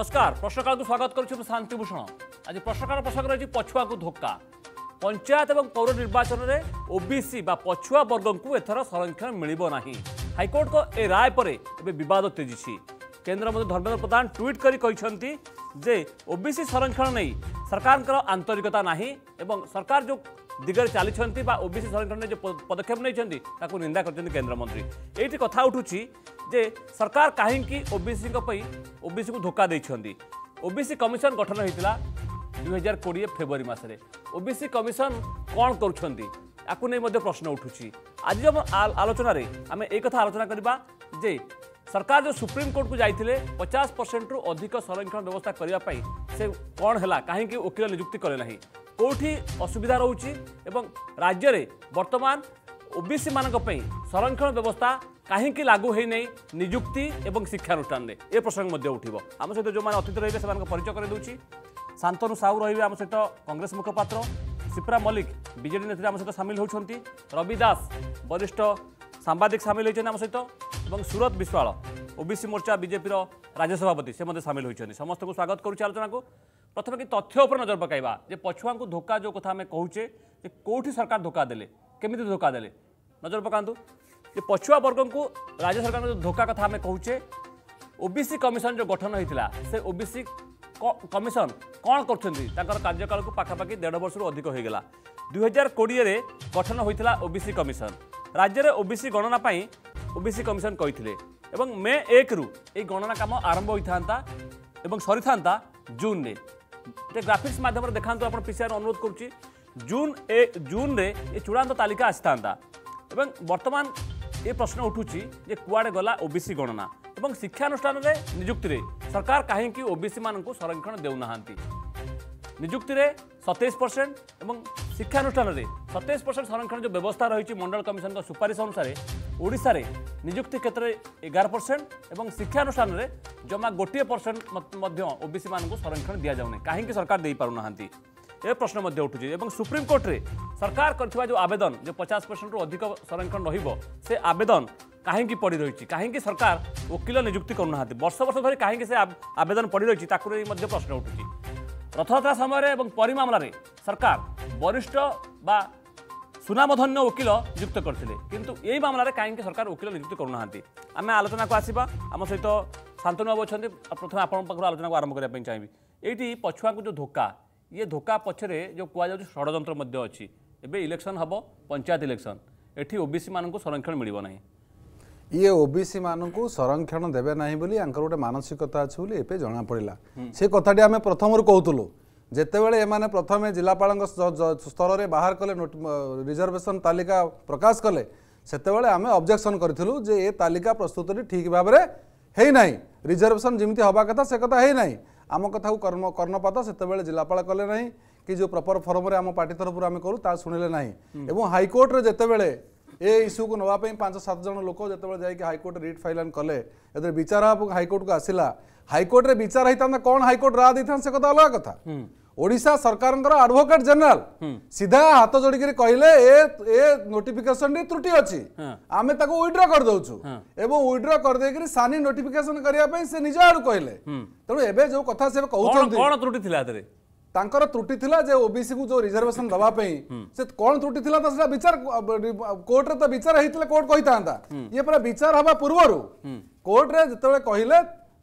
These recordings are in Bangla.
নমস্কার প্রশ্নকালু স্বাগত করছি শান্তিভূষণ আজ প্রশ্নকাল প্রসঙ্গ রয়েছে পছুয়াকু ধোকা পঞ্চায়েত এবং পৌর নির্বাচনের ওবিসি বা পছুয়া বর্গঙ্কু এথর সংরক্ষণ মিলব না হাইকোর্ট এই রায় পরে এবে বিবাদ তেজিছি কেন্দ্রমন্ত্রী ধর্মেন্দ্র প্রধান টুইট করে যে ওবিসি সংরক্ষণ নেই ସରକାରଙ୍କର ଆନ୍ତରିକତା ନାହିଁ ଏବଂ ସରକାର ଯେଉଁ ଦିଗରେ ଚାଲିଛନ୍ତି ବା ଓବିସି ସଂରକ୍ଷଣରେ ଯେଉଁ ପଦକ୍ଷେପ ନେଇଛନ୍ତି ତାକୁ ନିନ୍ଦା କରିଛନ୍ତି କେନ୍ଦ୍ରମନ୍ତ୍ରୀ ଏଇଠି କଥା ଉଠୁଛି ଯେ ସରକାର କାହିଁକି ଓବିସିଙ୍କ ପାଇଁ ଓବିସିକୁ ଧୋକା ଦେଇଛନ୍ତି ଓବିସି କମିଶନ ଗଠନ ହୋଇଥିଲା ଦୁଇହଜାର କୋଡ଼ିଏ ଫେବୃଆରୀ ମାସରେ ଓବିସି କମିଶନ କ'ଣ କରୁଛନ୍ତି ୟାକୁ ନେଇ ମଧ୍ୟ ପ୍ରଶ୍ନ ଉଠୁଛି ଆଜି ଆମ ଆଲୋଚନାରେ ଆମେ ଏଇ କଥା ଆଲୋଚନା କରିବା ଯେ ସରକାର ଯେଉଁ ସୁପ୍ରିମକୋର୍ଟକୁ ଯାଇଥିଲେ ପଚାଶ ପରସେଣ୍ଟରୁ ଅଧିକ ସଂରକ୍ଷଣ ବ୍ୟବସ୍ଥା କରିବା ପାଇଁ से कौन है कहीं वकिल निजुक्ति कले कौटी असुविधा रोचे राज्य बर्तमान ओबीसी मानी संरक्षण व्यवस्था कहीं लागू होना निजुक्ति शिक्षानुष्ठान ये प्रसंग उठ आम सहित जो मैंने अतिथि रही है परिचय करदे शांतनु सांतनु रही आम सहित कंग्रेस मुखपात्र सिप्रा मल्लिक विजेड नेत्री आम सहित सामिल होती रवि दास वरिष्ठ সাংবাদিক সামিল হয়েছেন আমার সহ এবং সুরত বিশ্বাল ওবিসি মোর্চা বিজেপির রাজ্য সভাপতি সে মধ্যে সামিল হয়েছেন সমস্ত স্বাগত করছি আলোচনা প্রথমে কি তথ্য উপরে নজর পকাইবা যে পছুয়া ধোকা যে কথা আমি কুচে যে কোটি সরকার ধোকা দেলে কেমিতি ধোকা দেলে নজর পকাতু যে পছুয়া বর্গঙ্কু রাজ্য সরকার ধোকা কথা আমি কুচে ওবিসি কমিশন যে গঠন হয়েছিল সে ওবিসি কমিশন কণ করছেন তাঁর কার্যকালক পাখাপাখি দেড় বর্ষর অধিক হয়ে গেল দুই হাজার কোড়িয়ে গঠন হয়েছিল ওবিসি কমিশন ରାଜ୍ୟରେ ଓବିସି ଗଣନା ପାଇଁ ଓବିସି କମିଶନ କହିଥିଲେ ଏବଂ ମେ ଏକରୁ ଏହି ଗଣନା କାମ ଆରମ୍ଭ ହୋଇଥାନ୍ତା ଏବଂ ସରିଥାନ୍ତା ଜୁନ୍ରେ এটা গ্রাফিক্স মাধ্যমে দেখাতে আপনার পিসিআর অনুরোধ করছি জুন এ জুন্রে এ চূড়ান্ত তালিকা আসিথান্তা এবং বর্তমান এ প্রশ্ন উঠুছি যে কুয়াড়ে গলা ওবিসি গণনা এবং শিক্ষানুষ্ঠানের নিযুক্তি সরকার কাহিকি ওবিসি মানুষ সংরক্ষণ দেউনা নিযুক্তি সতেইশ পরসেন্ট এবং ଶିକ୍ଷାନୁଷ୍ଠାନରେ ସତେଇଶ ପରସେଣ୍ଟ ସଂରକ୍ଷଣ ଯେଉଁ ବ୍ୟବସ୍ଥା ରହିଛି ମଣ୍ଡଳ କମିଶନଙ୍କ ସୁପାରିଶ ଅନୁସାରେ ଓଡ଼ିଶାରେ ନିଯୁକ୍ତି କ୍ଷେତ୍ରରେ ଏଗାର ପରସେଣ୍ଟ ଏବଂ ଶିକ୍ଷାନୁଷ୍ଠାନରେ ଜମା ଗୋଟିଏ ପରସେଣ୍ଟ ମଧ୍ୟ ଓବିସିମାନଙ୍କୁ ସଂରକ୍ଷଣ ଦିଆଯାଉନି କାହିଁକି ସରକାର ଦେଇପାରୁନାହାନ୍ତି ଏ ପ୍ରଶ୍ନ ମଧ୍ୟ ଉଠୁଛି ଏବଂ ସୁପ୍ରିମକୋର୍ଟରେ ସରକାର କରିଥିବା ଯେଉଁ ଆବେଦନ ଯେଉଁ ପଚାଶ ପରସେଣ୍ଟରୁ ଅଧିକ ସଂରକ୍ଷଣ ରହିବ ସେ ଆବେଦନ କାହିଁକି ପଡ଼ି ରହିଛି କାହିଁକି ସରକାର ଓକିଲ ନିଯୁକ୍ତି କରୁନାହାନ୍ତି ବର୍ଷ ବର୍ଷ ଧରି କାହିଁକି ସେ ଆବେଦନ ପଡ଼ି ରହିଛି ତାକୁ ନେଇ ମଧ୍ୟ ପ୍ରଶ୍ନ ଉଠୁଛି ରଥଯାତ୍ରା ସମୟରେ ଏବଂ ପରୀ ମାମଲାରେ ସରକାର ବରିଷ୍ଠ ବା ସୁନାମଧନ୍ୟ ଓକିଲ ନିଯୁକ୍ତ କରିଥିଲେ କିନ୍ତୁ ଏହି ମାମଲାରେ କାହିଁକି ସରକାର ଓକିଲ ନିଯୁକ୍ତ କରୁନାହାନ୍ତି ଆମେ ଆଲୋଚନାକୁ ଆସିବା ଆମ ସହିତ ଶାନ୍ତନୁ ବାବୁ ଅଛନ୍ତି ପ୍ରଥମେ ଆପଣଙ୍କ ପାଖରୁ ଆଲୋଚନାକୁ ଆରମ୍ଭ କରିବା ପାଇଁ ଚାହିଁବି ଏଇଠି ପଛୁଆଙ୍କୁ ଯେଉଁ ଧୋକା ଇଏ ଧୋକା ପଛରେ ଯେଉଁ କୁହାଯାଉଛି ଷଡ଼ଯନ୍ତ୍ର ମଧ୍ୟ ଅଛି ଏବେ ଇଲେକ୍ସନ୍ ହେବ ପଞ୍ଚାୟତ ଇଲେକ୍ସନ୍ ଏଠି ଓବିସି ମାନଙ୍କୁ ସଂରକ୍ଷଣ ମିଳିବ ନାହିଁ ଇଏ ଓବିସି ମାନଙ୍କୁ ସଂରକ୍ଷଣ ଦେବେ ନାହିଁ ବୋଲି ଆଙ୍କର ଗୋଟେ ମାନସିକତା ଅଛି ବୋଲି ଏବେ ଜଣାପଡ଼ିଲା ସେ କଥାଟି ଆମେ ପ୍ରଥମରୁ କହୁଥିଲୁ ଯେତେବେଳେ ଏମାନେ ପ୍ରଥମେ ଜିଲ୍ଲାପାଳଙ୍କ ସ୍ତରରେ ବାହାର କଲେ ରିଜର୍ଭେସନ୍ ତାଲିକା ପ୍ରକାଶ କଲେ ସେତେବେଳେ ଆମେ ଅବଜେକ୍ସନ୍ କରିଥିଲୁ ଯେ ଏ ତାଲିକା ପ୍ରସ୍ତୁତଟି ଠିକ୍ ଭାବରେ ହେଇନାହିଁ ରିଜର୍ଭେସନ୍ ଯେମିତି ହେବା କଥା ସେ କଥା ହେଇନାହିଁ ଆମ କଥାକୁ କର୍ମ କର୍ଣ୍ଣପାତ ସେତେବେଳେ ଜିଲ୍ଲାପାଳ କଲେ ନାହିଁ କି ଯେଉଁ ପ୍ରପର ଫର୍ମରେ ଆମ ପାର୍ଟି ତରଫରୁ ଆମେ କରୁ ତାହା ଶୁଣିଲେ ନାହିଁ ଏବଂ ହାଇକୋର୍ଟରେ ଯେତେବେଳେ ଏ ଇସ୍ୟୁକୁ ନେବା ପାଇଁ ପାଞ୍ଚ ସାତ ଜଣ ଲୋକ ଯେତେବେଳେ ଯାଇକି ହାଇକୋର୍ଟ ରିଟ୍ ଫାଇଲାନ୍ କଲେ ଯେତେବେଳେ ବିଚାର ହାଇକୋର୍ଟକୁ ଆସିଲା ହାଇକୋର୍ଟରେ ବିଚାର ହେଇଥାନ୍ତା କ'ଣ ହାଇକୋର୍ଟ ରାୟ ଦେଇଥାନ୍ତା ସେ କଥା ଅଲଗା କଥା ଓଡ଼ିଶା ସରକାରଙ୍କର ଆଡଭୋକେଟ୍ ଜେନେରାଲ ସିଧା ହାତ ଯୋଡ଼ିକିରି କହିଲେ ଏ ଏ ନୋଟିଫିକେସନରେ ତ୍ରୁଟି ଅଛି ଆମେ ତାକୁ ୱିଡ୍ର କରିଦେଉଛୁ ଏବଂ ୱିଡ୍ର କରିଦେଇକିରି ସାନି ନୋଟିଫିକେସନ କରିବା ପାଇଁ ସେ ନିଜ ଆଡୁ କହିଲେ ତେଣୁ ଏବେ ଯୋଉ କଥା ସେ କହୁଛନ୍ତି କ'ଣ ତ୍ରୁଟି ଥିଲା ତାଙ୍କର ତ୍ରୁଟି ଥିଲା ଯେ ଓବିସି କୁ ଯୋଉ ରିଜର୍ଭେସନ ଦେବା ପାଇଁ ସେ କଣ ତ୍ରୁଟି ଥିଲା ତ ସେଟା ବିଚାର କୋର୍ଟରେ ତ ବିଚାର ହେଇଥିଲେ କୋର୍ଟ କହିଥାନ୍ତା ଇଏ ପୁରା ବିଚାର ହେବା ପୂର୍ବରୁ କୋର୍ଟରେ ଯେତେବେଳେ କହିଲେ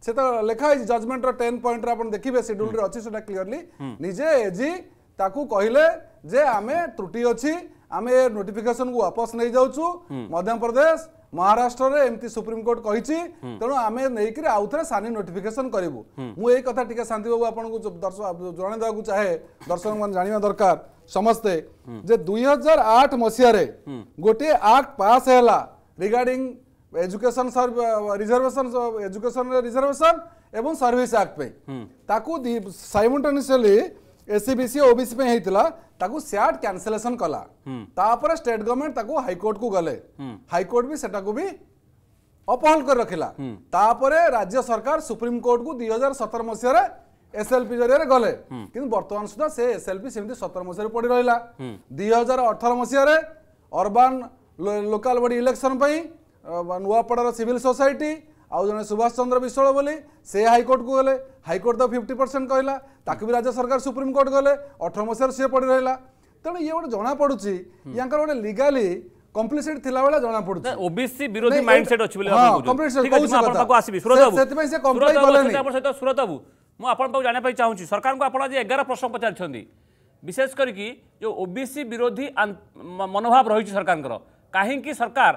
ସେ ତ ଲେଖା ହେଇଛି ଜଜମେଣ୍ଟର ଟେନ୍ ପଏଣ୍ଟରେ ଆପଣ ଦେଖିବେ ସିଡ୍ୟୁଲରେ ଅଛି ସେଟା କ୍ଲିଅରଲି ନିଜେ ଏଜି ତାକୁ କହିଲେ ଯେ ଆମେ ତ୍ରୁଟି ଅଛି ଆମେ ନୋଟିଫିକେସନକୁ ୱାପସ ନେଇଯାଉଛୁ ମଧ୍ୟପ୍ରଦେଶ महाराष्ट्र एम सुप्रिमकोर्ट कशी आम्ही सानी नोटिफिकेशन करिवु मु मी कथा शांतीबाबू आपण जणांदेचा दर्शन जानिबा दरकार समस्त जे 2008 मसिया रे गोटे act pass pass regarding education reservation education एवं सर्विस साइमटेनियसली एससीबीसी ओबीसी होता सैट क्यानसेलेसन कला तापर स्टेट गवर्नमेंट हाइकोर्ट को गले हाइकोर्ट भी सेटा को भी अपहल कर रखिला तापरे राज्य सरकार सुप्रीम कोर्ट को 2017 मसीह एसएलपी जरिए गले कि बर्तमान सुधा से एसएलपी सेमती सतर मसीह पड़ रहा दुई हजार अठर मसीह अर्बान लोकाल बॉडी इलेक्शन नुआपड़ार सिविल सोसाइटी आउ जन सुभाष चंद्र विश्वाल बोली से हाईकोर्ट को गले हाइकोर्ट तो फिफ्टी परसेंट कहला ତାକୁ ବି ରାଜ୍ୟ ସରକାର ସୁପ୍ରିମକୋର୍ଟ ଗଲେ ଅଠର ମସିହାରୁ ସିଏ ପଡ଼ି ରହିଲା ତେଣୁ ଇଏ ଗୋଟେ ଜଣାପଡ଼ୁଛି ୟାଙ୍କର ଗୋଟେ ଲିଗାଲି କମ୍ପ୍ଲିସିଟି ଥିଲାବେଳେ ଜଣାପଡ଼ୁଛି ଓବିସି ବିରୋଧୀ ମାଇଣ୍ଡସେଟ୍ ଅଛି ବୋଲି ଆପଣଙ୍କୁ ଆସିବି ସୁରତ ବାବୁ ସେଥିପାଇଁ ସେ କମ୍ପ୍ଲେନ୍ କଲେନି ଆପଣ ସହିତ ସୁରତ ବାବୁ ମୁଁ ଆପଣଙ୍କ ପାଖକୁ ଜାଣିବା ପାଇଁ ଚାହୁଁଛି ସରକାରଙ୍କୁ ଆପଣ ଆଜି ଏଗାର ପ୍ରଶ୍ନ ପଚାରିଛନ୍ତି ବିଶେଷ କରିକି ଯେଉଁ ଓବିସି ବିରୋଧୀ ମନୋଭାବ ରହିଛି ସରକାରଙ୍କର କାହିଁକି ସରକାର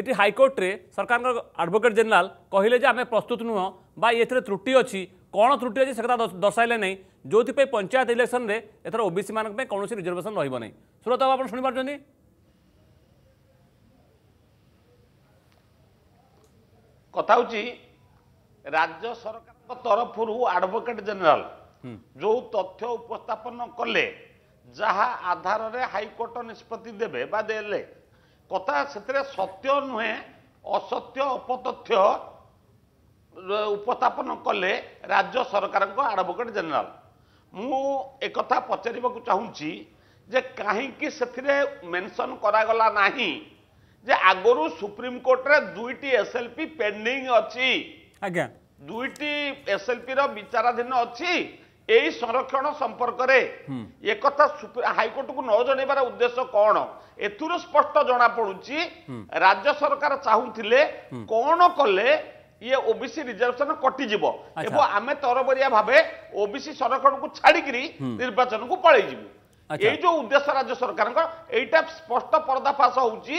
ଏଠି ହାଇକୋର୍ଟରେ ସରକାରଙ୍କ ଆଡ଼ଭୋକେଟ୍ ଜେନେରାଲ କହିଲେ ଯେ ଆମେ ପ୍ରସ୍ତୁତ ନୁହଁ ବା ଏଥିରେ ତ୍ରୁଟି ଅଛି କ'ଣ ତ୍ରୁଟି ଅଛି ସେ କଥା ଦର୍ଶାଇଲେ ନାହିଁ ଯେଉଁଥିପାଇଁ ପଞ୍ଚାୟତ ଇଲେକ୍ସନରେ ଏଥର ଓବିସି ମାନଙ୍କ ପାଇଁ କୌଣସି ରିଜର୍ଭେସନ୍ ରହିବ ନାହିଁ ସୁରତ ବାବୁ ଆପଣ ଶୁଣିପାରୁଛନ୍ତି କଥା ହେଉଛି ରାଜ୍ୟ ସରକାରଙ୍କ ତରଫରୁ ଆଡଭୋକେଟ ଜେନେରାଲ ଯେଉଁ ତଥ୍ୟ ଉପସ୍ଥାପନ କଲେ ଯାହା ଆଧାରରେ ହାଇକୋର୍ଟ ନିଷ୍ପତ୍ତି ଦେବେ ବା ଦେଲେ କଥା ସେଥିରେ ସତ୍ୟ ନୁହେଁ ଅସତ୍ୟ ଅପତଥ୍ୟ ଉପସ୍ଥାପନ କଲେ ରାଜ୍ୟ ସରକାରଙ୍କ ଆଡ଼ଭୋକେଟ୍ ଜେନେରାଲ୍ ମୁଁ ଏକଥା ପଚାରିବାକୁ ଚାହୁଁଛି ଯେ କାହିଁକି ସେଥିରେ ମେନ୍ସନ୍ କରାଗଲା ନାହିଁ ଯେ ଆଗରୁ ସୁପ୍ରିମକୋର୍ଟରେ ଦୁଇଟି ପି ପେଣ୍ଡିଂ ଅଛି ଆଜ୍ଞା ଦୁଇଟି ପିର ବିଚାରାଧୀନ ଅଛି ଏଇ ସଂରକ୍ଷଣ ସମ୍ପର୍କରେ ଏକଥା ହାଇକୋର୍ଟକୁ ନ ଜଣେଇବାର ଉଦ୍ଦେଶ୍ୟ କ'ଣ ଏଥିରୁ ସ୍ପଷ୍ଟ ଜଣାପଡ଼ୁଛି ରାଜ୍ୟ ସରକାର ଚାହୁଁଥିଲେ କ'ଣ କଲେ ইয়ে ওবিসি রিজর্ভেশন কটিযিব এবং আমি তরবরিয়া ভাবে ওবিসি সংরক্ষণকু ছাড়িকি নির্বাচনকু পলাইযু এই যে উদ্দেশ্য রাজ্য সরকার এইটা স্পষ্ট পর্দাফাশ হচ্ছে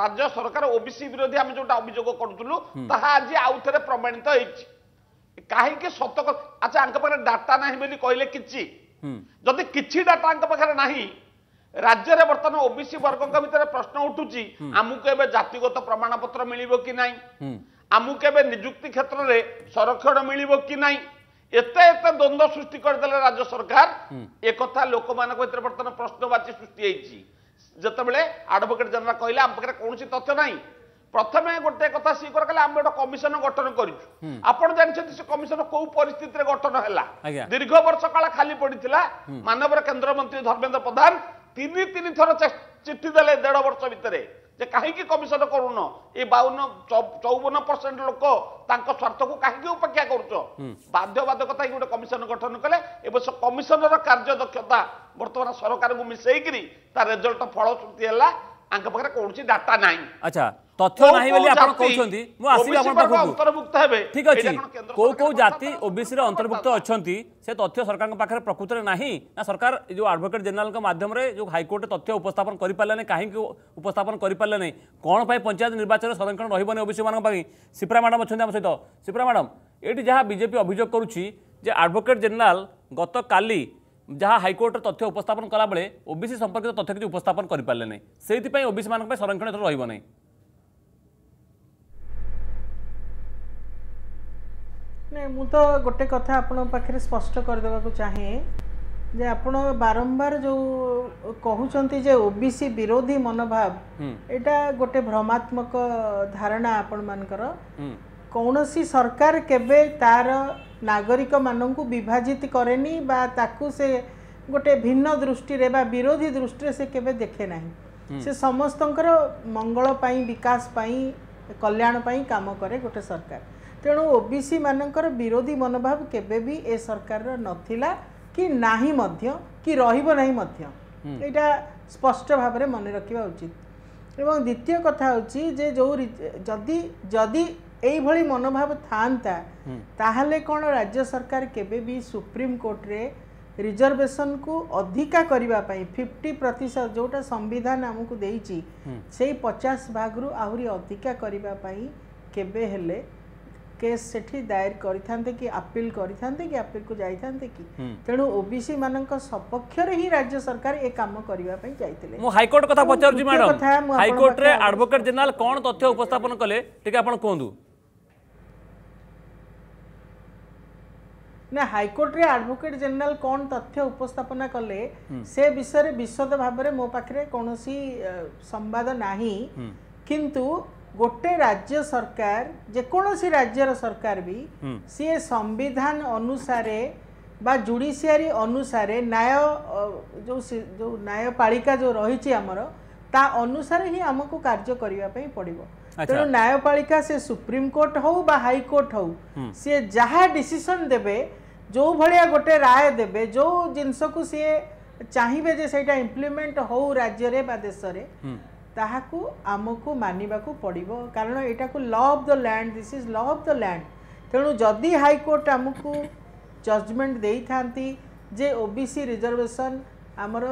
রাজ্য সরকার ওবিসি বিরোধী আমি যেটা অভিযোগ করুলু তাহা আজ আউথরে প্রমাণিত হয়েছে কাহিকি সত আচ্ছা আঙ্ক পাখে ডাটা না বলে কহিলেন কিছু যদি কিছু ডাটা আঙ্ক পাখে না রাজ্যের বর্তমানে ওবিসি বর্গ ভিতরে প্রশ্ন উঠুছি আমি এবার জাতিগত প্রমাণপত্র মিলব কি নাই ଆମକୁ କେବେ ନିଯୁକ୍ତି କ୍ଷେତ୍ରରେ ସଂରକ୍ଷଣ ମିଳିବ କି ନାହିଁ ଏତେ ଏତେ ଦ୍ୱନ୍ଦ୍ୱ ସୃଷ୍ଟି କରିଦେଲେ ରାଜ୍ୟ ସରକାର ଏକଥା ଲୋକମାନଙ୍କ ଭିତରେ ବର୍ତ୍ତମାନ ପ୍ରଶ୍ନବାଚୀ ସୃଷ୍ଟି ହେଇଛି ଯେତେବେଳେ ଆଡଭୋକେଟ ଜେନେରାଲ କହିଲେ ଆମ ପାଖରେ କୌଣସି ତଥ୍ୟ ନାହିଁ ପ୍ରଥମେ ଗୋଟେ କଥା ସ୍ୱୀକାର କଲେ ଆମେ ଗୋଟେ କମିଶନ ଗଠନ କରିଛୁ ଆପଣ ଜାଣିଛନ୍ତି ସେ କମିଶନ କୋଉ ପରିସ୍ଥିତିରେ ଗଠନ ହେଲା ଦୀର୍ଘ ବର୍ଷ କାଳ ଖାଲି ପଡିଥିଲା ମାନବର କେନ୍ଦ୍ରମନ୍ତ୍ରୀ ଧର୍ମେନ୍ଦ୍ର ପ୍ରଧାନ ତିନି ତିନି ଥର ଚିଠି ଦେଲେ ଦେଢ ବର୍ଷ ଭିତରେ ଯେ କାହିଁକି କମିଶନ କରୁନ ଏ ବାଉନ ଚଉବନ ପରସେଣ୍ଟ ଲୋକ ତାଙ୍କ ସ୍ୱାର୍ଥକୁ କାହିଁକି ଉପେକ୍ଷା କରୁଛ ବାଧ୍ୟବାଧକତା ହିଁ ଗୋଟେ କମିଶନ ଗଠନ କଲେ ଏବଂ ସେ କମିଶନର କାର୍ଯ୍ୟଦକ୍ଷତା ବର୍ତ୍ତମାନ ସରକାରଙ୍କୁ ମିଶେଇକିରି ତା ରେଜଲ୍ଟ ଫଳଶ୍ରୁତି ହେଲା ତାଙ୍କ ପାଖରେ କୌଣସି ଡାଟା ନାହିଁ ଆଚ୍ଛା तथ्य ना बोली आप कहते ओबीसी अंतर्भुक्त अच्छा से तथ्य सरकार प्रकृत में ना ना सरकार जो आडभकेट जेनेल मध्यम जो हाइकोर्ट तथ्य उपस्थापन करें कहीं उपस्थापन करें कौन पर पंचायत निर्वाचन संरक्षण रही है ओबीसी मांगी सीप्रा मैडम अच्छा सहित सीप्रा मैडम ये जहाँ बजेपी अभोग कर आडभकेट जेनेल गत काली जहाँ हाइकोर्टर तथ्य उपस्थापन कला बेले ओबीसी संपर्कित तथ्य किसी उपस्थापन करें ओबीसी मैं संरक्षण रही ନାଇଁ ମୁଁ ତ ଗୋଟେ କଥା ଆପଣଙ୍କ ପାଖରେ ସ୍ପଷ୍ଟ କରିଦେବାକୁ ଚାହେଁ ଯେ ଆପଣ ବାରମ୍ବାର ଯେଉଁ କହୁଛନ୍ତି ଯେ ଓବିସି ବିରୋଧୀ ମନୋଭାବ ଏଇଟା ଗୋଟେ ଭ୍ରମାତ୍ମକ ଧାରଣା ଆପଣମାନଙ୍କର କୌଣସି ସରକାର କେବେ ତାର ନାଗରିକମାନଙ୍କୁ ବିଭାଜିତ କରେନି ବା ତାକୁ ସେ ଗୋଟେ ଭିନ୍ନ ଦୃଷ୍ଟିରେ ବା ବିରୋଧୀ ଦୃଷ୍ଟିରେ ସେ କେବେ ଦେଖେ ନାହିଁ ସେ ସମସ୍ତଙ୍କର ମଙ୍ଗଳ ପାଇଁ ବିକାଶ ପାଇଁ କଲ୍ୟାଣ ପାଇଁ କାମ କରେ ଗୋଟେ ସରକାର ତେଣୁ ଓ ବି ସି ମାନଙ୍କର ବିରୋଧୀ ମନୋଭାବ କେବେ ବି ଏ ସରକାରର ନଥିଲା କି ନାହିଁ ମଧ୍ୟ କି ରହିବ ନାହିଁ ମଧ୍ୟ ଏଇଟା ସ୍ପଷ୍ଟ ଭାବରେ ମନେ ରଖିବା ଉଚିତ ଏବଂ ଦ୍ୱିତୀୟ କଥା ହେଉଛି ଯେ ଯେଉଁ ଯଦି ଯଦି ଏଇଭଳି ମନୋଭାବ ଥାଆନ୍ତା ତାହେଲେ କ'ଣ ରାଜ୍ୟ ସରକାର କେବେ ବି ସୁପ୍ରିମକୋର୍ଟରେ ରିଜର୍ଭେସନକୁ ଅଧିକା କରିବା ପାଇଁ ଫିଫ୍ଟି ପ୍ରତିଶତ ଯେଉଁଟା ସମ୍ବିଧାନ ଆମକୁ ଦେଇଛି ସେଇ ପଚାଶ ଭାଗରୁ ଆହୁରି ଅଧିକା କରିବା ପାଇଁ କେବେ ହେଲେ কেস সেটি দায়ের କରିଥାନ୍ତେ କି ଆପିଲ କରିଥାନ୍ତେ କି ଆପିଲକୁ ଯାଇଥାନ୍ତେ କି ତେଣୁ ଓବିସି ମାନଙ୍କ ସପକ୍ଷରେ ହିଁ ରାଜ୍ୟ ସରକାର ଏ କାମ କରିବା ପାଇଁ ଯାଇଥିଲେ ମୁଁ ହାଇକୋର୍ଟ କଥା ପଚାରୁଛି ମ୍ୟାଡମ୍ ହାଇକୋର୍ଟରେ ଆଡଭୋକେଟ ଜେନେରାଲ କ'ଣ ତଥ୍ୟ ଉପସ୍ଥାପନ କଲେ ଟିକେ ଆପଣ କୁହନ୍ତୁ ନା ହାଇକୋର୍ଟରେ ଆଡଭୋକେଟ ଜେନେରାଲ କ'ଣ ତଥ୍ୟ ଉପସ୍ଥାପନା କଲେ ସେ ବିଷୟରେ ବିଶଦ ଭାବରେ ମୋ ପାଖରେ କୌଣସି ସମ୍ବାଦ ନାହିଁ କିନ୍ତୁ ଗୋଟେ ରାଜ୍ୟ ସରକାର ଯେକୌଣସି ରାଜ୍ୟର ସରକାର ବି ସିଏ ସମ୍ବିଧାନ ଅନୁସାରେ ବା ଜୁଡ଼ିସିଆରୀ ଅନୁସାରେ ନ୍ୟାୟ ଯେଉଁ ଯେଉଁ ନ୍ୟାୟପାଳିକା ଯେଉଁ ରହିଛି ଆମର ତା ଅନୁସାରେ ହିଁ ଆମକୁ କାର୍ଯ୍ୟ କରିବା ପାଇଁ ପଡ଼ିବ ତେଣୁ ନ୍ୟାୟପାଳିକା ସେ ସୁପ୍ରିମକୋର୍ଟ ହଉ ବା ହାଇକୋର୍ଟ ହଉ ସିଏ ଯାହା ଡିସିସନ୍ ଦେବେ ଯେଉଁ ଭଳିଆ ଗୋଟେ ରାୟ ଦେବେ ଯେଉଁ ଜିନିଷକୁ ସିଏ ଚାହିଁବେ ଯେ ସେଇଟା ଇମ୍ପ୍ଲିମେଣ୍ଟ ହଉ ରାଜ୍ୟରେ ବା ଦେଶରେ ତାହାକୁ ଆମକୁ ମାନିବାକୁ ପଡ଼ିବ କାରଣ ଏଇଟାକୁ law of the land this is law of the land ତେଣୁ ଯଦି ହାଇକୋର୍ଟ ଆମକୁ ଜଜମେଣ୍ଟ ଦେଇଥାନ୍ତି ଯେ ଓବିସି ରିଜର୍ଭେସନ୍ ଆମର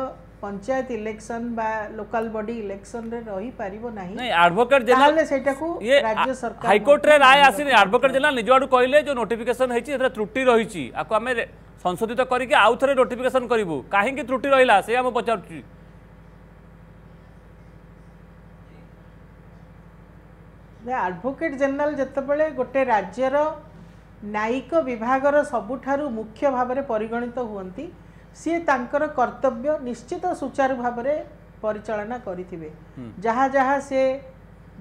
ପଞ୍ଚାୟତ ଇଲେକ୍ସନ ବା ଲୋକାଲ ବଡି ଇଲେକ୍ସନରେ ରହିପାରିବ ନାହିଁ ଆଡଭୋକେଟ ଜେନେରାଲ ସେଇଟାକୁ ରାଜ୍ୟ ସରକାର ହାଇକୋର୍ଟରେ ରାୟ ଆସିନି ଆଡଭୋକେଟ ଜେନେରାଲ ନିଜ ଆଡୁ କହିଲେ ଯେଉଁ ନୋଟିଫିକେସନ ହେଇଛି ସେଥିରେ ତ୍ରୁଟି ରହିଛି ଆକୁ ଆମେ ସଂଶୋଧିତ କରିକି ଆଉ ଥରେ ନୋଟିଫିକେସନ କରିବୁ କାହିଁକି ତ୍ରୁଟି ରହିଲା ସେ ଆମେ ପଚାରୁଛୁ ଆଡ଼ଭୋକେଟ୍ ଜେନେରାଲ୍ ଯେତେବେଳେ ଗୋଟେ ରାଜ୍ୟର ନ୍ୟାୟିକ ବିଭାଗର ସବୁଠାରୁ ମୁଖ୍ୟ ଭାବରେ ପରିଗଣିତ ହୁଅନ୍ତି ସିଏ ତାଙ୍କର କର୍ତ୍ତବ୍ୟ ନିଶ୍ଚିତ ସୁଚାରୁ ଭାବରେ ପରିଚାଳନା କରିଥିବେ ଯାହା ଯାହା ସେ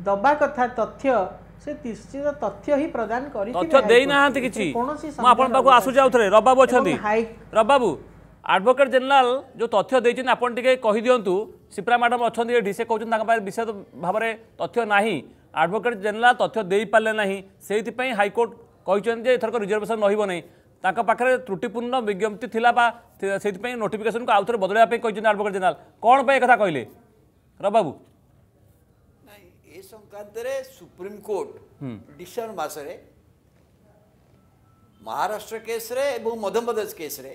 ଦବା କଥା ତଥ୍ୟ ସେ ନିଶ୍ଚିତ ତଥ୍ୟ ହିଁ ପ୍ରଦାନ କରିଥିବେ କିଛି କୌଣସି ଆଡ଼ଭୋକେଟ୍ ଜେନେରାଲ୍ ଯେଉଁ ତଥ୍ୟ ଦେଇଛନ୍ତି ଆପଣ ଟିକେ କହିଦିଅନ୍ତୁ ସିପ୍ରା ମ୍ୟାଡ଼ାମ୍ ଅଛନ୍ତି ଏଠି ସେ କହୁଛନ୍ତି ତାଙ୍କ ପାଖରେ ବିଶେଷ ଭାବରେ ତଥ୍ୟ ନାହିଁ ଆଡ଼ଭୋକେଟ୍ ଜେନେରାଲ୍ ତଥ୍ୟ ଦେଇପାରିଲେ ନାହିଁ ସେଇଥିପାଇଁ ହାଇକୋର୍ଟ କହିଛନ୍ତି ଯେ ଏଥରକ ରିଜର୍ଭେସନ୍ ରହିବ ନାହିଁ ତାଙ୍କ ପାଖରେ ତ୍ରୁଟିପୂର୍ଣ୍ଣ ବିଜ୍ଞପ୍ତି ଥିଲା ବା ସେଇଥିପାଇଁ ନୋଟିଫିକେସନକୁ ଆଉଥରେ ବଦଳାଇବା ପାଇଁ କହିଛନ୍ତି ଆଡ଼ଭୋକେଟ୍ ଜେନେରାଲ୍ କ'ଣ ପାଇଁ କଥା କହିଲେ ରବାବୁ ଏ ସଂକ୍ରାନ୍ତରେ ସୁପ୍ରିମକୋର୍ଟ ଡିସେମ୍ବର ମାସରେ ମହାରାଷ୍ଟ୍ର କେସ୍ରେ ଏବଂ ମଧ୍ୟପ୍ରଦେଶ କେସ୍ରେ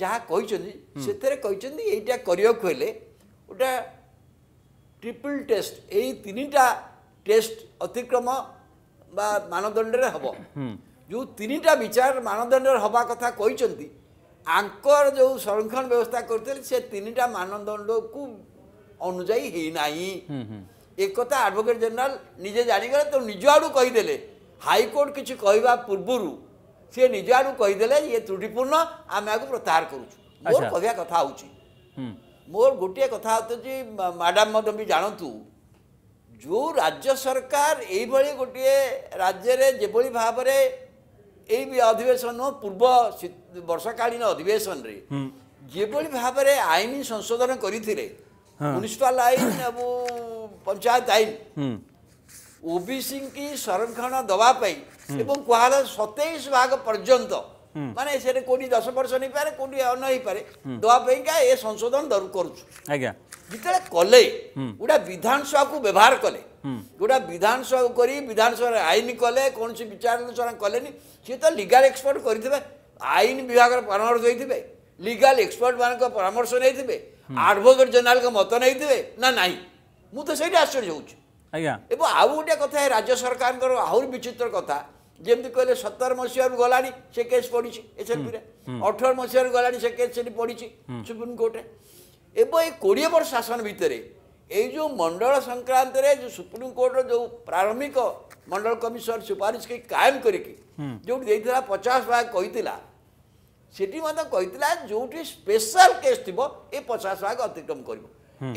ଯାହା କହିଛନ୍ତି ସେଥିରେ କହିଛନ୍ତି ଏଇଟା କରିବାକୁ ହେଲେ ଗୋଟା ଟ୍ରିପଲ୍ ଟେଷ୍ଟ ଏଇ ତିନିଟା টেস্ট অতিক্রম বা মানদণ্ডের হব যে তিনটা বিচার মানদণ্ডের হওয়ার কথা কইছেন আঙ্কর যে সংরক্ষণ ব্যবস্থা করতে সে তিনটা মানদণ্ডকু অনুযায়ী হই না একথা আডভোকেট জেনারেল নিজে জাগলে তো নিজ আড়ু কইদেলে হাইকোর্ট কিছু কহবা পূর্বর সে নিজ আড়ু কইদেলে ইয়ে ত্রুটিপূর্ণ আমি আগে প্রত্যাহার করছু মোর আচ্ছা। কথা হচ্ছে মোর গোটিয়ে কথা হচ্ছে ম্যাডাম মধ্যে জাণতু ଯେଉଁ ରାଜ୍ୟ ସରକାର ଏଇଭଳି ଗୋଟିଏ ରାଜ୍ୟରେ ଯେଭଳି ଭାବରେ ଏଇ ଅଧିବେଶନ ପୂର୍ବ ବର୍ଷାକାଳୀନ ଅଧିବେଶନରେ ଯେଭଳି ଭାବରେ ଆଇନ ସଂଶୋଧନ କରିଥିଲେ ମ୍ୟୁନିସିପାଲ ଆଇନ ଏବଂ ପଞ୍ଚାୟତ ଆଇନ ଓବିସିଙ୍କି ସଂରକ୍ଷଣ ଦେବା ପାଇଁ ଏବଂ କୁହାଗଲା ସତେଇଶ ଭାଗ ପର୍ଯ୍ୟନ୍ତ ମାନେ ସେଠି କୋଉଠି ଦଶ ପରସେଣ୍ଟ ହେଇପାରେ କୋଉଠି ଅନ୍ନ ହେଇପାରେ ଦେବା ପାଇଁକା ଏ ସଂଶୋଧନ କରୁଛୁ ଆଜ୍ଞା যেতবে কলে গোটা বিধানসভাকে ব্যবহার কলে গোটা বিধানসভা করে বিধানসভার আইন কলে কোণী বিচারালোচনা কলেনি সে তো লিগাল এক্সপর্ট করে আইন বিভাগের পরামর্শ দিয়ে লিগাল এক্সপর্ট মান পরামর্শ নিয়ে আডভোকেট জেনারেল মত নিয়ে না নাই মু তো সেইটা আশ্চর্য হচ্ছে আজ্ঞা এবং আউ গোটে কথা রাজ্য সরকার আহুরি বিচিত্র কথা যেমনি কহিলেন সতর মশিয়ার গলা সে কেস পড়ছে এসএলপি রে অঠর মশিয়ার গলা সে কেস সেটি পড়িছি সুপ্রিমকোর্টে ଏବଂ ଏଇ କୋଡ଼ିଏ ବର୍ଷ ଶାସନ ଭିତରେ ଏଇ ଯେଉଁ ମଣ୍ଡଳ ସଂକ୍ରାନ୍ତରେ ଯେଉଁ ସୁପ୍ରିମକୋର୍ଟର ଯେଉଁ ପ୍ରାରମ୍ଭିକ ମଣ୍ଡଳ କମିଶନ ସୁପାରିଶକି କାୟମ କରିକି ଯେଉଁଠି ଦେଇଥିଲା ପଚାଶ ଭାଗ କହିଥିଲା ସେଠି ମଧ୍ୟ କହିଥିଲା ଯେଉଁଠି ସ୍ପେଶାଲ କେସ୍ ଥିବ ଏ ପଚାଶ ଭାଗ ଅତିକ୍ରମ କରିବ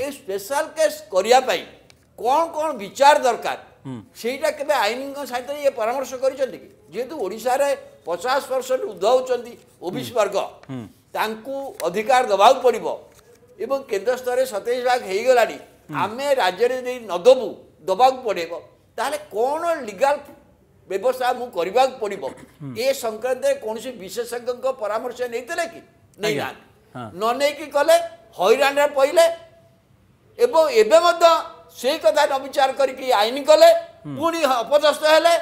ଏ ସ୍ପେଶାଲ କେସ୍ କରିବା ପାଇଁ କ'ଣ କ'ଣ ବିଚାର ଦରକାର ସେଇଟା କେବେ ଆଇନଙ୍କ ସାହିତ୍ୟରେ ଇଏ ପରାମର୍ଶ କରିଛନ୍ତି କି ଯେହେତୁ ଓଡ଼ିଶାରେ ପଚାଶ ପରସେଣ୍ଟ ଉଦ୍ଧ ହେଉଛନ୍ତି ଓବିସି ବର୍ଗ ତାଙ୍କୁ ଅଧିକାର ଦେବାକୁ ପଡ଼ିବ ଏବଂ କେନ୍ଦ୍ର ସ୍ତରରେ ସତେଇଶ ଭାଗ ହେଇଗଲାଣି ଆମେ ରାଜ୍ୟରେ ଯଦି ନ ଦେବୁ ଦେବାକୁ ପଡ଼ିବ ତାହେଲେ କ'ଣ ଲିଗାଲ ବ୍ୟବସ୍ଥା ମୁଁ କରିବାକୁ ପଡ଼ିବ ଏ ସଂକ୍ରାନ୍ତରେ କୌଣସି ବିଶେଷଜ୍ଞଙ୍କ ପରାମର୍ଶ ନେଇଥିଲେ କି ନେଇନାହାନ୍ତି ନ ନେଇକି କଲେ ହଇରାଣରେ ପଇଲେ ଏବଂ ଏବେ ମଧ୍ୟ ସେଇ କଥା ନ ବିଚାର କରିକି ଆଇନ କଲେ ପୁଣି ଅପଦସ୍ତ ହେଲେ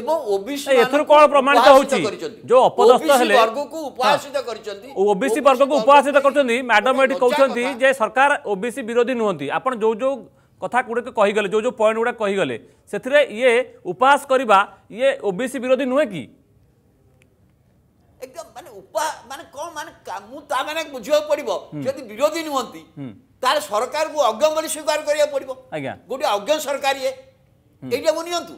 এবং ওবিসি এথর কোন প্রমাণিত হচ্ছে যে অপদস্থ হেলে বর্গকু উপাসিত করছন্তি ওবিসি বর্গকু উপাসিত করছন্তি ম্যাডাম এটি কହୁছন্তি যে সরকার ওবিসি বিরোধী নুহন্তি আপন যো যো কথা গুড়ে কহিগলে যো যো পয়েন্ট গুড়া কহিগলে সেথিরে ইয়ে উপাস করিবা ইয়ে ওবিসি বিরোধী নুহে কি একদম মানে উপা মানে কোন মানে মু তা মানে বুঝিବାକୁ পড়িব যদি বিরোধী নুহন্তি তাহলে সরকারকে অজ্ঞ বলে স্বীকার করিয়া পড়িব আজ্ঞা গোটে অজ্ঞ সরকার ইয়ে এইটা নিয়ন্তু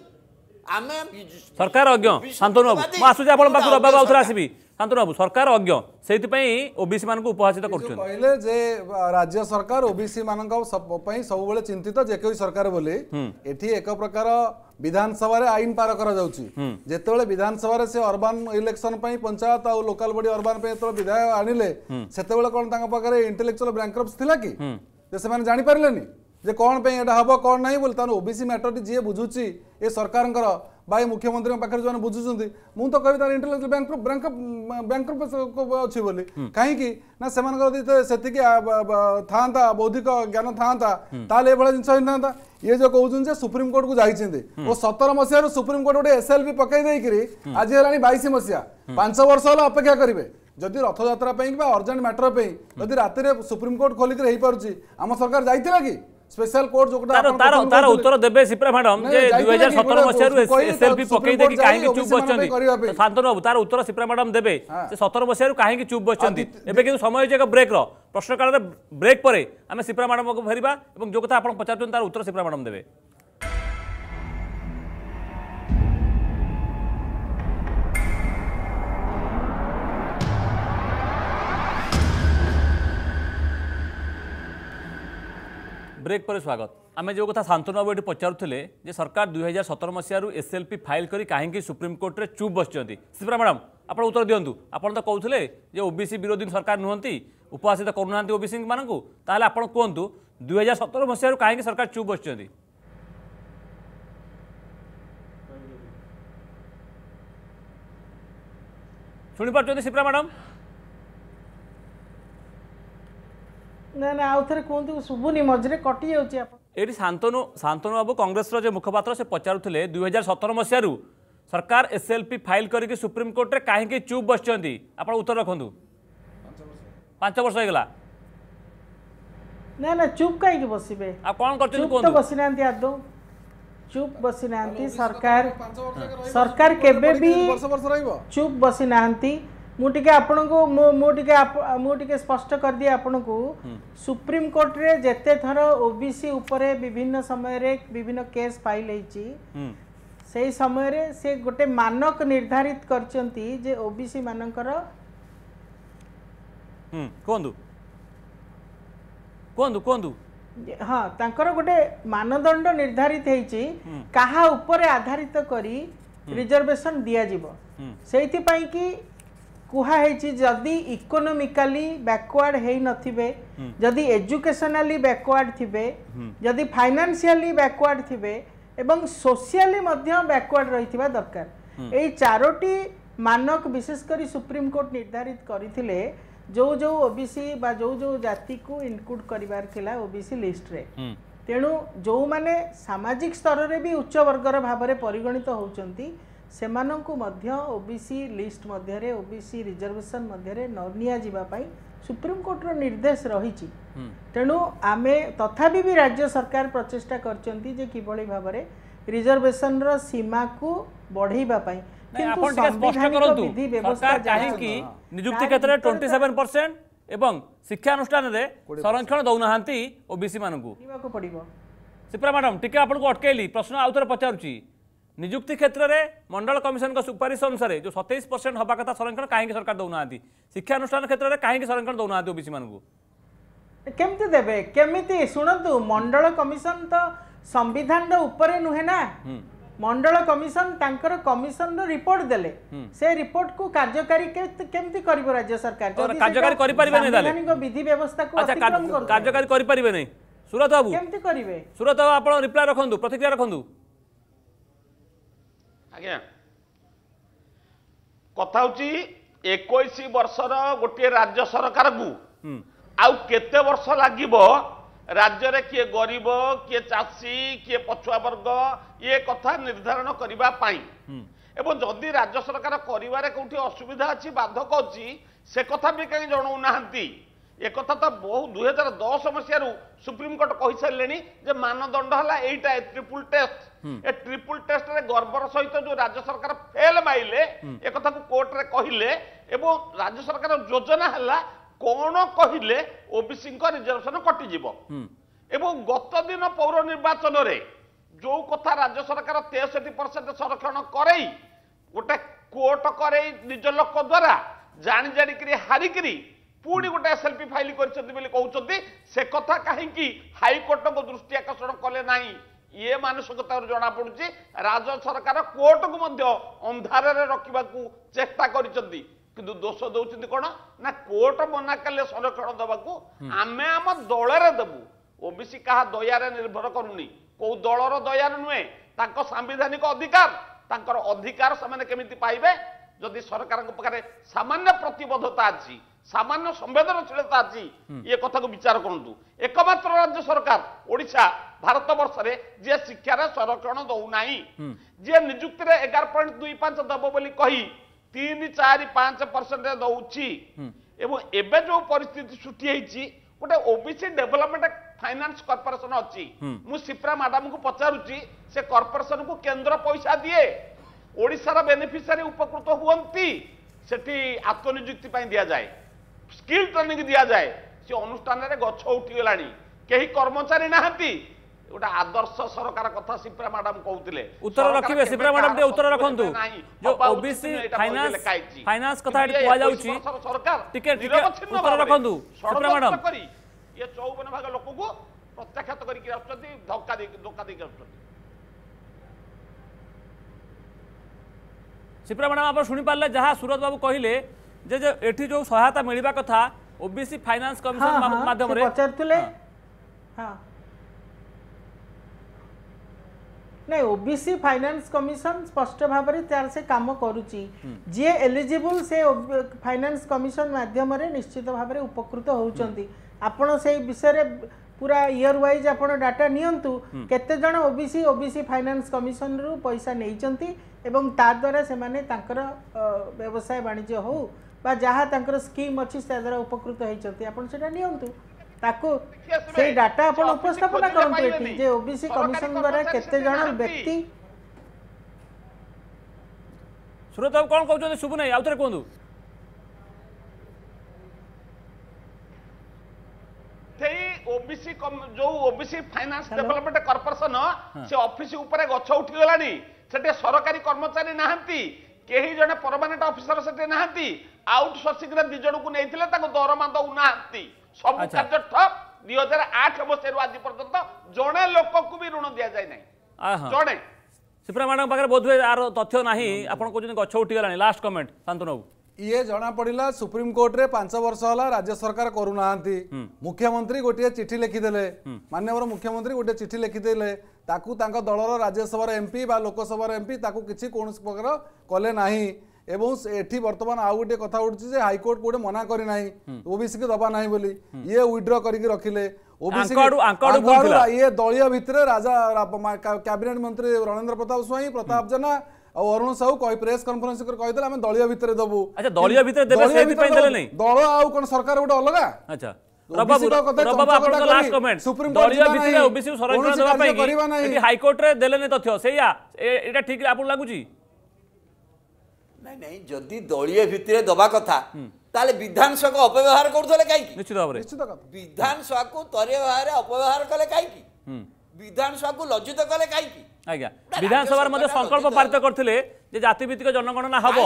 ସରକାର ଅଜ୍ଞ ଶାନ୍ତନୁ ବାବୁ ମୁଁ ଆସୁଛି ଆପଣଙ୍କ ପାଖକୁ ରବିବାବୁ ଆଉଥରେ ଆସିବି ଶାନ୍ତନୁ ବାବୁ ସରକାର ଅଜ୍ଞ ସେଇଥିପାଇଁ ଓବିସି ମାନଙ୍କୁ ଉପହାସିତ କରୁଛନ୍ତି କହିଲେ ଯେ ରାଜ୍ୟ ସରକାର ଓବିସି ମାନଙ୍କ ପାଇଁ ସବୁବେଳେ ଚିନ୍ତିତ ଯେ କେଉଁ ସରକାର ବୋଲି ଏଠି ଏକ ପ୍ରକାର ବିଧାନସଭାରେ ଆଇନ ପାର କରାଯାଉଛି ଯେତେବେଳେ ବିଧାନସଭାରେ ସେ ଅର୍ବାନ ଇଲେକ୍ସନ ପାଇଁ ପଞ୍ଚାୟତ ଆଉ ଲୋକାଲ ବଡି ଅର୍ବାନ ପାଇଁ ଯେତେବେଳେ ବିଧାୟକ ଆଣିଲେ ସେତେବେଳେ କଣ ତାଙ୍କ ପାଖରେ ଇଣ୍ଟେଲେକ୍ଚୁଆଲ ବ୍ୟାଙ୍କରପ୍ସ ଥିଲା କି ଯେ ସେମାନେ ଜାଣିପାରିଲେନି ଯେ କ'ଣ ପାଇଁ ଏଇଟା ହେବ କ'ଣ ନାହିଁ ବୋଲି ତାହେଲେ ଓବିସି ମ୍ୟାଟର୍ଟି ଯିଏ ବୁଝୁଛି ଏ ସରକାରଙ୍କର ବା ଏ ମୁଖ୍ୟମନ୍ତ୍ରୀଙ୍କ ପାଖରେ ଯେଉଁମାନେ ବୁଝୁଛନ୍ତି ମୁଁ ତ କହିବି ତାର ଇଣ୍ଟେଲେକ୍ଚୁଆଲ ବ୍ୟାଙ୍କ ବ୍ୟାଙ୍କ ଅଛି ବୋଲି କାହିଁକି ନା ସେମାନଙ୍କର ଯଦି ସେତିକି ଥାଆନ୍ତା ବୌଦ୍ଧିକ ଜ୍ଞାନ ଥାଆନ୍ତା ତାହେଲେ ଏଭଳିଆ ଜିନିଷ ହେଇଥାନ୍ତା ଇଏ ଯେଉଁ କହୁଛନ୍ତି ଯେ ସୁପ୍ରିମକୋର୍ଟକୁ ଯାଇଛନ୍ତି ଓ ସତର ମସିହାରୁ ସୁପ୍ରିମକୋର୍ଟ ଗୋଟେ ଏସ୍ଏଲ୍ବି ପକାଇ ଦେଇକିରି ଆଜି ହେଲାଣି ବାଇଶ ମସିହା ପାଞ୍ଚ ବର୍ଷ ହେଲା ଅପେକ୍ଷା କରିବେ ଯଦି ରଥଯାତ୍ରା ପାଇଁ କିମ୍ବା ଅର୍ଜେଣ୍ଟ ମ୍ୟାଟର ପାଇଁ ଯଦି ରାତିରେ ସୁପ୍ରିମକୋର୍ଟ ଖୋଲିକିରି ହେଇପାରୁଛି ଆମ ସରକାର ଯାଇଥିଲା କି স্পেশাল কোর্ট যোগটা তার তার উত্তর দেবে সিপ্রা ম্যাডাম যে 2017 বছরু এসএলপি পকেই দেখি কাহিকি চুপ বসছন্তি শান্তনু বাবু তার উত্তর সিপ্রা ম্যাডাম দেবে হ্যাঁ। যে 17 বছরু কাহিকি চুপ বসছন্তি এবে কিন্তু সময় হয়েছে এক ব্রেক র প্রশ্নকালের ব্রেক পরে আমি সিপ্রা ম্যাডামকে ফেরিবা এবং যে কথা আপন পচারছন্তি তার উত্তর সিপ্রা ম্যাডাম দেবে ବ୍ରେକ୍ ପରେ ସ୍ୱାଗତ ଆମେ ଯେଉଁ କଥା ଶାନ୍ତନୁ ବାବୁ ଏଠି ପଚାରୁଥିଲେ ଯେ ସରକାର ଦୁଇ ହଜାର ସତର ମସିହାରୁ ଏସ୍ଏଲ୍ପି ଫାଇଲ୍ କରି କାହିଁକି ସୁପ୍ରିମକୋର୍ଟରେ ଚୁପ୍ ବସିଛନ୍ତି ସିପ୍ରା ମ୍ୟାଡ଼ାମ୍ ଆପଣ ଉତ୍ତର ଦିଅନ୍ତୁ ଆପଣ ତ କହୁଥିଲେ ଯେ ଓବିସି ବିରୋଧୀ ସରକାର ନୁହନ୍ତି ଉପବାସିତ କରୁନାହାନ୍ତି ଓବିସି ମାନଙ୍କୁ ତାହେଲେ ଆପଣ କୁହନ୍ତୁ ଦୁଇ ହଜାର ସତର ମସିହାରୁ କାହିଁକି ସରକାର ଚୁପ୍ ବସିଛନ୍ତି ଶୁଣିପାରୁଛନ୍ତି ସିପ୍ରା ମ୍ୟାଡ଼ାମ୍ ନା ନା ଆଉ ଥରେ କୁହନ୍ତୁ ଶୁଭୁନି ମଝିରେ କଟି ଯାଉଛି ଆପଣ ଏଠି ଶାନ୍ତନୁ ଶାନ୍ତନୁ ବାବୁ କଂଗ୍ରେସର ଯେ ମୁଖପାତ୍ର ସେ ପଚାରୁଥିଲେ ଦୁଇ ହଜାର ସତର ମସିହାରୁ ସରକାର ଏସ୍ଏଲ୍ପି ଫାଇଲ୍ କରିକି ସୁପ୍ରିମକୋର୍ଟରେ କାହିଁକି ଚୁପ୍ ବସିଛନ୍ତି ଆପଣ ଉତ୍ତର ରଖନ୍ତୁ ପାଞ୍ଚ ବର୍ଷ ହେଇଗଲା ନା ନା ଚୁପ୍ କାହିଁକି ବସିବେ ଆଉ କ'ଣ କରିଛନ୍ତି କୁହନ୍ତୁ ବସି ନାହାନ୍ତି ଆଦୌ ଚୁପ୍ ବସି ନାହାନ୍ତି ସରକାର ସରକାର କେବେ ବି ଚୁପ୍ ବସି ନାହାନ୍ତି ମୁଁ ଟିକେ ଆପଣଙ୍କୁ ମୁଁ ଟିକେ ମୁଁ ଟିକେ ସ୍ପଷ୍ଟ କରିଦିଏ ଆପଣଙ୍କୁ ସୁପ୍ରିମକୋର୍ଟରେ ଯେତେ ଥର ଓବିସି ଉପରେ ବିଭିନ୍ନ ସମୟରେ ବିଭିନ୍ନ କେସ୍ ଫାଇଲ୍ ହେଇଛି ସେଇ ସମୟରେ ସେ ଗୋଟେ ମାନକ ନିର୍ଦ୍ଧାରିତ କରିଛନ୍ତି ଯେ ଓବିସି ମାନଙ୍କର କୁହନ୍ତୁ କୁହନ୍ତୁ କୁହନ୍ତୁ ହଁ ତାଙ୍କର ଗୋଟେ ମାନଦଣ୍ଡ ନିର୍ଦ୍ଧାରିତ ହେଇଛି କାହା ଉପରେ ଆଧାରିତ କରି ରିଜର୍ଭେସନ୍ ଦିଆଯିବ ସେଇଥିପାଇଁ କି କୁହାହେଇଛି ଯଦି ଇକୋନୋମିକାଲି ବ୍ୟାକୱାର୍ଡ ହେଇନଥିବେ ଯଦି ଏଜୁକେସନାଲି ବ୍ୟାକୱାର୍ଡ ଥିବେ ଯଦି ଫାଇନାନ୍ସିଆଲି ବ୍ୟାକୱାର୍ଡ ଥିବେ ଏବଂ ସୋସିଆଲି ମଧ୍ୟ ବ୍ୟାକୱାର୍ଡ ରହିଥିବା ଦରକାର ଏଇ ଚାରୋଟି ମାନକ ବିଶେଷ କରି ସୁପ୍ରିମକୋର୍ଟ ନିର୍ଦ୍ଧାରିତ କରିଥିଲେ ଯେଉଁ ଯେଉଁ ଓବିସି ବା ଯେଉଁ ଯେଉଁ ଜାତିକୁ ଇନକ୍ଲୁଡ୍ କରିବାର ଥିଲା ଓବିସି ଲିଷ୍ଟରେ ତେଣୁ ଯେଉଁମାନେ ସାମାଜିକ ସ୍ତରରେ ବି ଉଚ୍ଚବର୍ଗର ଭାବରେ ପରିଗଣିତ ହେଉଛନ୍ତି ସେମାନଙ୍କୁ ମଧ୍ୟ ଓବିସି ଲିଷ୍ଟ ମଧ୍ୟରେ ଓବିସି ରିଜର୍ଭେସନ୍ ମଧ୍ୟରେ ନ ନିଆଯିବା ପାଇଁ ସୁପ୍ରିମକୋର୍ଟର ନିର୍ଦ୍ଦେଶ ରହିଛି ତେଣୁ ଆମେ ତଥାପି ବି ରାଜ୍ୟ ସରକାର ପ୍ରଚେଷ୍ଟା କରିଛନ୍ତି ଯେ କିଭଳି ଭାବରେ ରିଜର୍ଭେସନର ସୀମାକୁ ବଢ଼େଇବା ପାଇଁ ଆପଣ ଟିକେ ସ୍ପଷ୍ଟ କରନ୍ତୁ ନିଯୁକ୍ତି କ୍ଷେତ୍ରରେ ଟ୍ୱେଣ୍ଟି ସେଭେନ୍ ପରସେଣ୍ଟ ଏବଂ ଶିକ୍ଷାନୁଷ୍ଠାନରେ ସଂରକ୍ଷଣ ଦେଉନାହାନ୍ତି ଓବିସି ମାନଙ୍କୁ ପଡ଼ିବ ସିପ୍ରା ମ୍ୟାଡ଼ାମ୍ ଟିକେ ଆପଣଙ୍କୁ ଅଟକେଇଲି ପ୍ରଶ୍ନ ଆଉଥରେ ପଚାରୁଛି ନିଯୁକ୍ତି କ୍ଷେତ୍ରରେ ମଣ୍ଡଳ କମିଶନଙ୍କ ସୁପାରିଶ ଅନୁସାରେ ଯେଉଁ ସତେଇଶ ପରସେଣ୍ଟ ହେବା କଥା ସଂରକ୍ଷଣ କାହିଁକି ସରକାର ଦେଉନାହାନ୍ତି ଶିକ୍ଷାନୁଷ୍ଠାନ କ୍ଷେତ୍ରରେ କାହିଁକି ସଂରକ୍ଷଣ ଦେଉନାହାନ୍ତି ଓବିସିମାନଙ୍କୁ କେମିତି ଦେବେ କେମିତି ଶୁଣନ୍ତୁ ମଣ୍ଡଳ କମିଶନ ତ ସମ୍ବିଧାନର ଉପରେ ନୁହେଁ ନା ମଣ୍ଡଳ କମିଶନ ତାଙ୍କର କମିଶନର ରିପୋର୍ଟ ଦେଲେ ସେ ରିପୋର୍ଟକୁ କାର୍ଯ୍ୟକାରୀ କେମିତି କରିବ ରାଜ୍ୟ ସରକାର କାର୍ଯ୍ୟକାରୀ କରିପାରିବେ ବିଧି ବ୍ୟବସ୍ଥାକୁ କାର୍ଯ୍ୟକାରୀ କରିପାରିବେ ନାହିଁ ସୁରତ ବାବୁ କେମିତି କରିବେ ସୁରତ ବାବୁ ଆପଣ ରିପ୍ଲାଏ ରଖନ୍ତୁ ପ୍ରତିକ୍ରିୟା ରଖନ୍ତୁ ଆଜ୍ଞା କଥା ହେଉଛି ଏକୋଇଶ ବର୍ଷର ଗୋଟିଏ ରାଜ୍ୟ ସରକାରକୁ ଆଉ କେତେ ବର୍ଷ ଲାଗିବ ରାଜ୍ୟରେ କିଏ ଗରିବ କିଏ ଚାଷୀ କିଏ ପଛୁଆ ବର୍ଗ ଇଏ କଥା ନିର୍ଦ୍ଧାରଣ କରିବା ପାଇଁ ଏବଂ ଯଦି ରାଜ୍ୟ ସରକାର କରିବାରେ କେଉଁଠି ଅସୁବିଧା ଅଛି ବାଧକ ଅଛି ସେ କଥା ବି କାହିଁ ଜଣାଉନାହାନ୍ତି একথা তো বহু দুই হাজার দশ মশার সুপ্রিমকোর্ট কহিসারে যে মানদণ্ড হল এইটা ট্রিপুল টেস্ট এ ট্রিপুল টেস্টরে গর্বর সহিত যে রাজ্য সরকার ফেল মাইলে একথা কোর্টরে কহিলে এবং রাজ্য সরকার যোজনা হল কোণ কহিলে ওবিসি রিজর্ভেশন কটিযিব এবং গত দিন পৌর নির্বাচনরে যে কথা রাজ্য সরকার তেষট্টি পরসেন্ট সংরক্ষণ করেই গোটে কোর্ট করেই নিজ লোক দ্বারা জাণি জাণিকি হারিকি ପୁଣି ଗୋଟାଏ ସେଲ୍ଫି ଫାଇଲ୍ କରିଛନ୍ତି ବୋଲି କହୁଛନ୍ତି ସେ କଥା କାହିଁକି ହାଇକୋର୍ଟଙ୍କ ଦୃଷ୍ଟି ଆକର୍ଷଣ କଲେ ନାହିଁ ଇଏ ମାନସିକତାରୁ ଜଣାପଡ଼ୁଛି ରାଜ୍ୟ ସରକାର କୋର୍ଟକୁ ମଧ୍ୟ ଅନ୍ଧାରରେ ରଖିବାକୁ ଚେଷ୍ଟା କରିଛନ୍ତି କିନ୍ତୁ ଦୋଷ ଦେଉଛନ୍ତି କ'ଣ ନା କୋର୍ଟ ମନା କଲେ ସଂରକ୍ଷଣ ଦେବାକୁ ଆମେ ଆମ ଦଳରେ ଦେବୁ ଓବିସି କାହା ଦୟାରେ ନିର୍ଭର କରୁନି କୋଉ ଦଳର ଦୟାରେ ନୁହେଁ ତାଙ୍କ ସାମ୍ବିଧାନିକ ଅଧିକାର ତାଙ୍କର ଅଧିକାର ସେମାନେ କେମିତି ପାଇବେ ଯଦି ସରକାରଙ୍କ ପାଖରେ ସାମାନ୍ୟ ପ୍ରତିବଦ୍ଧତା ଅଛି সামান্য সংবেদনশীলতা আছে ইয়ে কথাকে বিচার করতু একমাত্র রাজ্য সরকার ওড়িশা ভারতবর্ষে যে শিক্ষার সংরক্ষণ দৌনা যে নিযুক্তি এগার পয়েন্ট দুই পাঁচ দেব বলে কহি তিন চারি পাঁচ পরসেন্ট দৌছি এবং এবে যে পরিস্থিতি সৃষ্টি হয়েছি গোটে ওবিসি ডেভেলপমেন্ট ফাইনান্স কর্পোরেশন অছি মু সিপ্রা ম্যাডাম কু পচারুছি সে কর্পোরেশন কু কেন্দ্র পয়সা দিয়ে ওড়িশার বেনিফিসারি উপকৃত হুঁতি সেটি আত্মনিযুক্তি পাই দিয়া যায় ସ୍କିଲ୍ ଟ୍ରେନିଂ ଦିଆଯାଏ ସେ ଅନୁଷ୍ଠାନରେ ଗଛ ଉଠିଗଲାଣି କେହି କର୍ମଚାରୀ ନାହାନ୍ତି ଗୋଟେ ଆଦର୍ଶ ସରକାର କଥା ସିପ୍ରା ମ୍ୟାଡାମ କହୁଥିଲେ ଉତ୍ତର ରଖିବେ ସିପ୍ରା ମ୍ୟାଡାମ ଟିକେ ଉତ୍ତର ରଖନ୍ତୁ ଯୋଉ ଓବିସି ଫାଇନାନ୍ସ ଫାଇନାନ୍ସ କଥା ଏଠି କୁହାଯାଉଛି ସରକାର ଟିକେ ଟିକେ ଉତ୍ତର ରଖନ୍ତୁ ସିପ୍ରା ମ୍ୟାଡାମ କରି ଏ 54 ଭାଗ ଲୋକକୁ ପ୍ରତ୍ୟାଖ୍ୟାତ କରିକି ଆସୁଛନ୍ତି ଧକ୍କା ଦେଇ ଧୋକା ଦେଇକି ଆସୁଛନ୍ତି ସିପ୍ରା ମ୍ୟାଡାମ ଆପଣ ଶୁଣିପାରିଲେ ଯାହା ସୁରତ ବାବୁ କହିଲେ যে এটি যে সহায়তা মিলবা কথা ওবিসি ফাইনান্স কমিশন মাধ্যমে পচারুলে হ্যাঁ ନାଇଁ ଓବିସି ଫାଇନାନ୍ସ କମିଶନ ସ୍ପଷ୍ଟ ଭାବରେ ତାର ସେ କାମ କରୁଛି ଯିଏ ଏଲିଜିବୁଲ ସେ ଫାଇନାନ୍ସ କମିଶନ ମାଧ୍ୟମରେ ନିଶ୍ଚିତ ଭାବରେ ଉପକୃତ ହେଉଛନ୍ତି ଆପଣ ସେଇ ବିଷୟରେ ପୁରା ଇୟର ୱାଇଜ୍ ଆପଣ ଡାଟା ନିଅନ୍ତୁ କେତେ ଜଣ ଓବିସି ଓବିସି ଫାଇନାନ୍ସ କମିଶନରୁ ପଇସା ନେଇଛନ୍ତି ଏବଂ ତାଦ୍ୱାରା ସେମାନେ ତାଙ୍କର ବ୍ୟବସାୟ ବାଣିଜ୍ୟ ହେଉ বা ଯାହା ତାଙ୍କର ସ୍କିମ୍ ଅଛି ତା ଦ୍ୱାରା ଉପକୃତ ହେଇଛନ୍ତି ଆପଣ ସେଇଟା ନିଅନ୍ତୁ ତାକୁ ସେଇ ଡାଟା ଆପଣ ଉପସ୍ଥାପନା କରନ୍ତୁ ଏଠି ଯେ ଓବିସି କମିଶନ ଦ୍ୱାରା କେତେ ଜଣ ବ୍ୟକ୍ତି ସୁରତ ବାବୁ କ'ଣ କହୁଛନ୍ତି ଶୁଭୁ ନାହିଁ ଆଉଥରେ କୁହନ୍ତୁ ସେଇ ଓବିସି ଯୋଉ ଓବିସି ଫାଇନାନ୍ସ ଡେଭଲପମେଣ୍ଟ କର୍ପୋରେସନ ସେ ଅଫିସ ଉପରେ ଗଛ ଉଠିଗଲାଣି ସେଠି ସରକାରୀ କର୍ମଚାରୀ ନାହାନ୍ତି কেহি জনে পরমানেন্ট অফিসর সেটি না আউটসোর্সিং রে দুই জনক নিয়ে তাকে দরমা দৌ না সব কার্য ঠপ দুই হাজার আঠ মশাইর আজ পর্যন্ত জনে লোককে বি ঋণ দিয়া যায় না জনে সিপ্রা ম্যাডাম পাখে বোধ আর তথ্য না আপনার কোথাও গছ উঠিগলানি লাস্ট কমেন্ট শান্তনবাবু सुप्रीम कोर्ट रे पाच वर्ष होला राज्य सरकार करू ना मुख्यमंत्री गोटी चिठ्ठी लिखी देले मानव मुख्यमंत्री गोटी चिठ्ठी लिखीले दळर राज्यसभा एम पी वाले बन आऊची हायकोर्ट गोष्ट मना करणार ओबीसी कि दाबा ये रखले भीती राजा कैबिनेट मंत्री रणेंद्र प्रताप स्वाई प्रताप जे अरुण साहू कोई प्रेस कॉन्फ्रेंस कर कोई दल हमें दलिया भीतर दबो अच्छा दलिया भीतर देबे से भी पाइन देले नै दल आउ कोन सरकार गोटे अलग अच्छा विधानसभा लज्जित कले कहीं আজ্ঞা বিধানসভার মধ্যে সংকল্প পারিত করলে যে জাতিভিত্তিক জনগণনা হব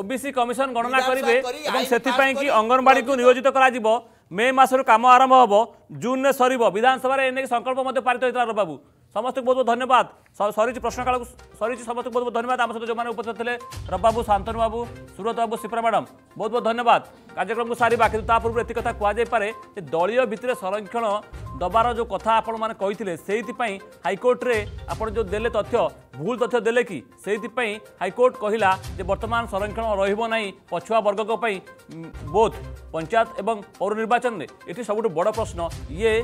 ওবিসি কমিশন গণনা করবে এবং সেপাই কি অঙ্গনবাড়ি নিয়োজিত করা মে মাসর কাম আরম্ভ হব জুন সরব বিধানসভার এ সংকল্প মধ্যে পারিত হয়েছিল বাবু ସମସ୍ତଙ୍କୁ ବହୁତ ବହୁତ ଧନ୍ୟବାଦ ସରିଛି ପ୍ରଶ୍ନକାଳକୁ ସରିଛି ସମସ୍ତଙ୍କୁ ବହୁତ ବହୁତ ଧନ୍ୟବାଦ ଆମ ସହିତ ଯେଉଁମାନେ ଉପସ୍ଥିତ ଥିଲେ ରବାବୁ ଶାନ୍ତନୁ ବାବୁ ସୁରତ ବାବୁ ସିପ୍ରା ମ୍ୟାଡ଼ାମ୍ ବହୁତ ବହୁତ ଧନ୍ୟବାଦ କାର୍ଯ୍ୟକ୍ରମକୁ ସାରିବା କିନ୍ତୁ ତା ପୂର୍ବରୁ ଏତିକି କଥା କୁହାଯାଇପାରେ ଯେ ଦଳୀୟ ଭିତରେ ସଂରକ୍ଷଣ ଦେବାର ଯେଉଁ କଥା ଆପଣମାନେ କହିଥିଲେ ସେଇଥିପାଇଁ ହାଇକୋର୍ଟରେ ଆପଣ ଯେଉଁ ଦେଲେ ତଥ୍ୟ ଭୁଲ ତଥ୍ୟ ଦେଲେ କି ସେଇଥିପାଇଁ ହାଇକୋର୍ଟ କହିଲା ଯେ ବର୍ତ୍ତମାନ ସଂରକ୍ଷଣ ରହିବ ନାହିଁ ପଛୁଆ ବର୍ଗଙ୍କ ପାଇଁ ବୋଧ ପଞ୍ଚାୟତ ଏବଂ ପୌର ନିର୍ବାଚନରେ ଏଠି ସବୁଠୁ ବଡ଼ ପ୍ରଶ୍ନ ଇଏ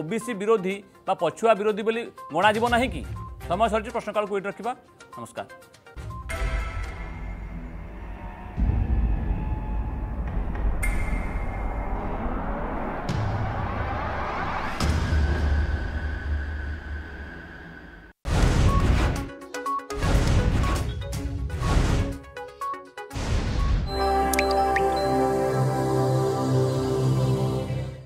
ଓବିସି ବିରୋଧୀ ବା ପଛୁଆ ବିରୋଧୀ ବୋଲି ଗଣାଯିବ ନାହିଁ କି ସମୟ ସରିଛି ପ୍ରଶ୍ନକାଳକୁ ଏଇଠି ରଖିବା ନମସ୍କାର